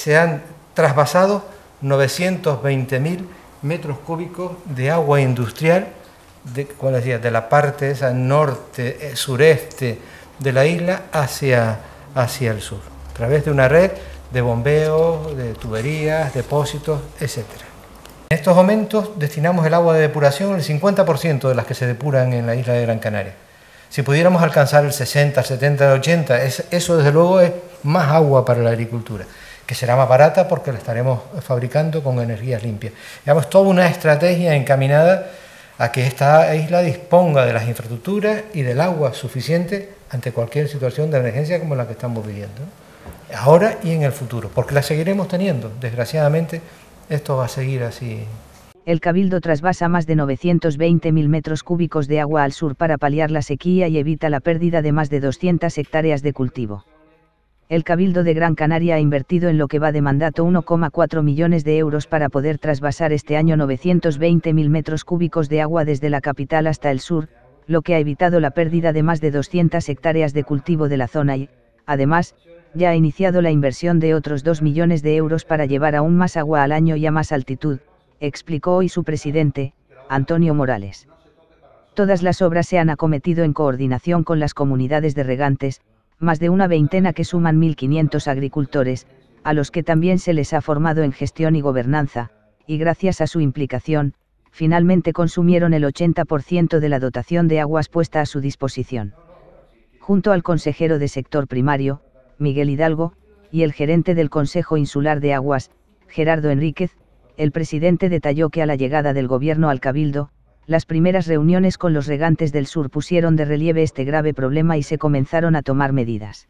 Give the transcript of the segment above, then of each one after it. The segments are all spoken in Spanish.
se han trasvasado 920.000 metros cúbicos de agua industrial de, la parte esa norte, eh, sureste de la isla hacia, hacia el sur, a través de una red de bombeos, de tuberías, depósitos, etc. En estos momentos destinamos el agua de depuración el 50% de las que se depuran en la isla de Gran Canaria. Si pudiéramos alcanzar el 60, 70, 80, eso desde luego es más agua para la agricultura que será más barata porque la estaremos fabricando con energías limpias. Digamos, toda una estrategia encaminada a que esta isla disponga de las infraestructuras y del agua suficiente ante cualquier situación de emergencia como la que estamos viviendo, ahora y en el futuro, porque la seguiremos teniendo. Desgraciadamente, esto va a seguir así. El Cabildo trasvasa más de 920.000 metros cúbicos de agua al sur para paliar la sequía y evita la pérdida de más de 200 hectáreas de cultivo el Cabildo de Gran Canaria ha invertido en lo que va de mandato 1,4 millones de euros para poder trasvasar este año 920.000 metros cúbicos de agua desde la capital hasta el sur, lo que ha evitado la pérdida de más de 200 hectáreas de cultivo de la zona y, además, ya ha iniciado la inversión de otros 2 millones de euros para llevar aún más agua al año y a más altitud, explicó hoy su presidente, Antonio Morales. Todas las obras se han acometido en coordinación con las comunidades de regantes, más de una veintena que suman 1.500 agricultores, a los que también se les ha formado en gestión y gobernanza, y gracias a su implicación, finalmente consumieron el 80% de la dotación de aguas puesta a su disposición. Junto al consejero de sector primario, Miguel Hidalgo, y el gerente del Consejo Insular de Aguas, Gerardo Enríquez, el presidente detalló que a la llegada del gobierno al Cabildo, las primeras reuniones con los regantes del sur pusieron de relieve este grave problema y se comenzaron a tomar medidas.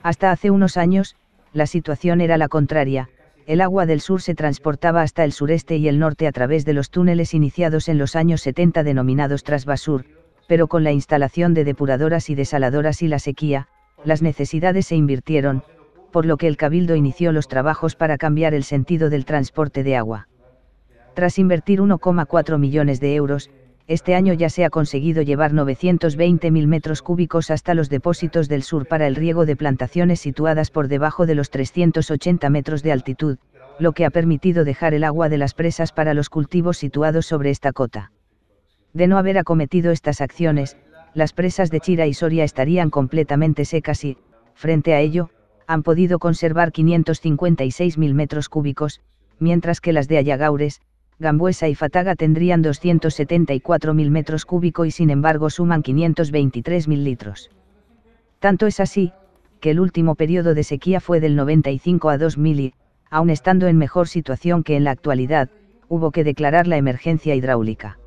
Hasta hace unos años, la situación era la contraria, el agua del sur se transportaba hasta el sureste y el norte a través de los túneles iniciados en los años 70 denominados Trasbasur, pero con la instalación de depuradoras y desaladoras y la sequía, las necesidades se invirtieron, por lo que el Cabildo inició los trabajos para cambiar el sentido del transporte de agua. Tras invertir 1,4 millones de euros, este año ya se ha conseguido llevar 920.000 metros cúbicos hasta los depósitos del sur para el riego de plantaciones situadas por debajo de los 380 metros de altitud, lo que ha permitido dejar el agua de las presas para los cultivos situados sobre esta cota. De no haber acometido estas acciones, las presas de Chira y Soria estarían completamente secas y, frente a ello, han podido conservar 556.000 metros cúbicos, mientras que las de Ayagaures, Gambuesa y Fataga tendrían 274.000 metros cúbicos y sin embargo suman 523.000 litros. Tanto es así, que el último periodo de sequía fue del 95 a 2000 y, aun estando en mejor situación que en la actualidad, hubo que declarar la emergencia hidráulica.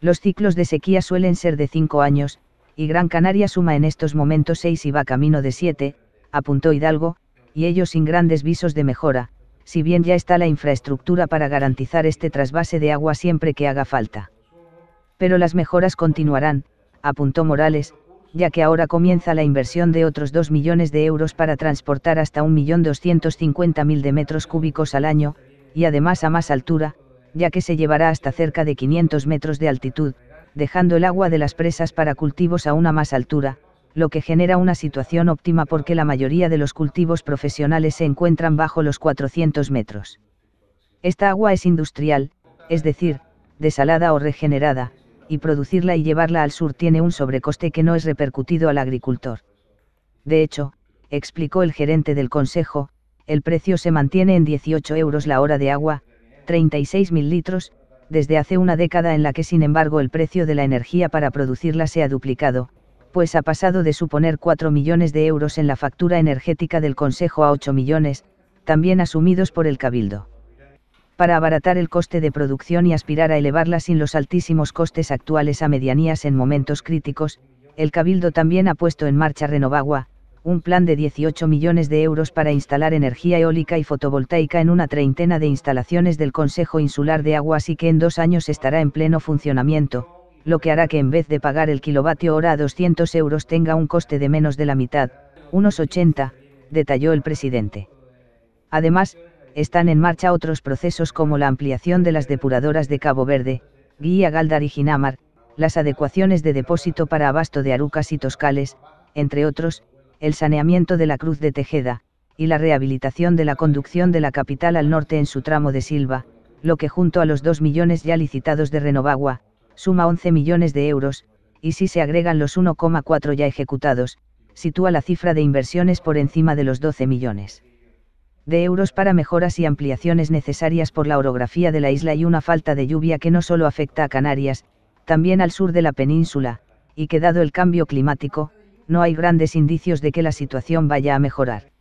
Los ciclos de sequía suelen ser de 5 años, y Gran Canaria suma en estos momentos 6 y va camino de 7, apuntó Hidalgo, y ellos sin grandes visos de mejora, si bien ya está la infraestructura para garantizar este trasvase de agua siempre que haga falta. Pero las mejoras continuarán, apuntó Morales, ya que ahora comienza la inversión de otros 2 millones de euros para transportar hasta 1.250.000 de metros cúbicos al año, y además a más altura, ya que se llevará hasta cerca de 500 metros de altitud, dejando el agua de las presas para cultivos a una más altura, lo que genera una situación óptima porque la mayoría de los cultivos profesionales se encuentran bajo los 400 metros. Esta agua es industrial, es decir, desalada o regenerada, y producirla y llevarla al sur tiene un sobrecoste que no es repercutido al agricultor. De hecho, explicó el gerente del Consejo, el precio se mantiene en 18 euros la hora de agua, 36.000 litros, desde hace una década en la que sin embargo el precio de la energía para producirla se ha duplicado, pues ha pasado de suponer 4 millones de euros en la factura energética del Consejo a 8 millones, también asumidos por el Cabildo. Para abaratar el coste de producción y aspirar a elevarla sin los altísimos costes actuales a medianías en momentos críticos, el Cabildo también ha puesto en marcha Renovagua, un plan de 18 millones de euros para instalar energía eólica y fotovoltaica en una treintena de instalaciones del Consejo Insular de Aguas y que en dos años estará en pleno funcionamiento, lo que hará que en vez de pagar el kilovatio hora a 200 euros tenga un coste de menos de la mitad, unos 80, detalló el presidente. Además, están en marcha otros procesos como la ampliación de las depuradoras de Cabo Verde, Guía Galdar y Ginamar, las adecuaciones de depósito para abasto de arucas y toscales, entre otros, el saneamiento de la Cruz de Tejeda, y la rehabilitación de la conducción de la capital al norte en su tramo de Silva, lo que junto a los 2 millones ya licitados de Renovagua, suma 11 millones de euros, y si se agregan los 1,4 ya ejecutados, sitúa la cifra de inversiones por encima de los 12 millones de euros para mejoras y ampliaciones necesarias por la orografía de la isla y una falta de lluvia que no solo afecta a Canarias, también al sur de la península, y que dado el cambio climático, no hay grandes indicios de que la situación vaya a mejorar.